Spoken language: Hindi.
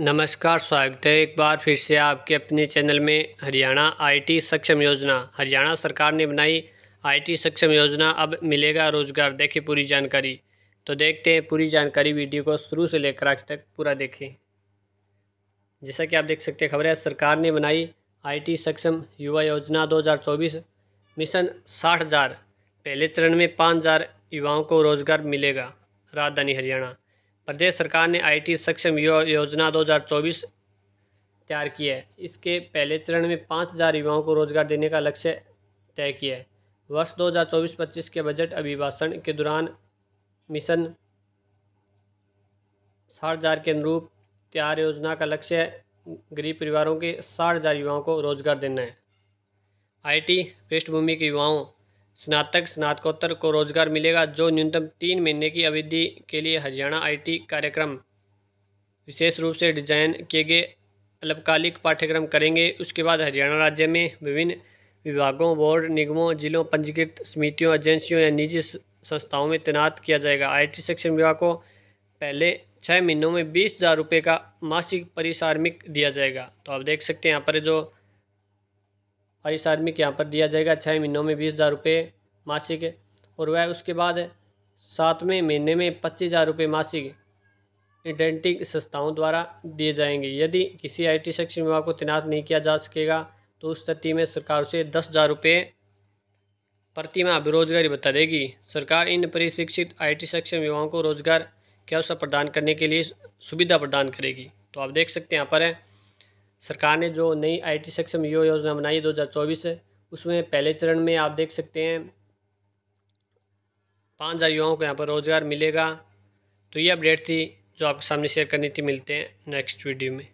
नमस्कार स्वागत है एक बार फिर से आपके अपने चैनल में हरियाणा आईटी सक्षम योजना हरियाणा सरकार ने बनाई आईटी सक्षम योजना अब मिलेगा रोजगार देखिए पूरी जानकारी तो देखते हैं पूरी जानकारी वीडियो को शुरू से लेकर आज तक पूरा देखें जैसा कि आप देख सकते हैं खबर है सरकार ने बनाई आईटी सक्षम युवा योजना दो मिशन साठ पहले चरण में पाँच युवाओं को रोजगार मिलेगा राजधानी हरियाणा प्रदेश सरकार ने आईटी सक्षम योजना 2024 तैयार की है इसके पहले चरण में पाँच हज़ार युवाओं को रोजगार देने का लक्ष्य तय किया है वर्ष 2024-25 के बजट अभिभाषण के दौरान मिशन साठ हज़ार के अनुरूप तैयार योजना का लक्ष्य गरीब परिवारों के साठ हज़ार युवाओं को रोजगार देना है आईटी पृष्ठभूमि के युवाओं स्नातक स्नातकोत्तर को रोजगार मिलेगा जो न्यूनतम तीन महीने की अवधि के लिए हरियाणा आईटी कार्यक्रम विशेष रूप से डिजाइन किए गए अल्पकालिक पाठ्यक्रम करेंगे उसके बाद हरियाणा राज्य में विभिन्न विभागों बोर्ड निगमों जिलों पंजीकृत समितियों एजेंसियों या निजी संस्थाओं में तैनात किया जाएगा टी शिक्षण विभाग को पहले छः महीनों में बीस हज़ार रुपये का मासिक परिसार्मिक दिया जाएगा तो आप देख सकते हैं यहाँ पर जो परिसार्मिक यहाँ पर दिया जाएगा छः महीनों में बीस हज़ार रुपये मासिक है और वह उसके बाद सातवें महीने में पच्चीस हज़ार रुपये मासिक इडेंटिक संस्थाओं द्वारा दिए जाएंगे यदि किसी आईटी शिक्षण विभाग को तैनात नहीं किया जा सकेगा तो उस स्थिति में सरकार उसे दस हज़ार रुपये प्रतिमा बेरोजगारी बता देगी सरकार इन परिशिक्षित आईटी शिक्षण युवाओं को रोजगार के अवसर प्रदान करने के लिए सुविधा प्रदान करेगी तो आप देख सकते हैं यहाँ पर है सरकार ने जो नई आई टी युवा योजना बनाई दो हज़ार चौबीस उसमें पहले चरण में आप देख सकते हैं पाँच हज़ार युवाओं को यहाँ पर रोज़गार मिलेगा तो ये अपडेट थी जो आपके सामने शेयर करनी थी मिलते हैं नेक्स्ट वीडियो में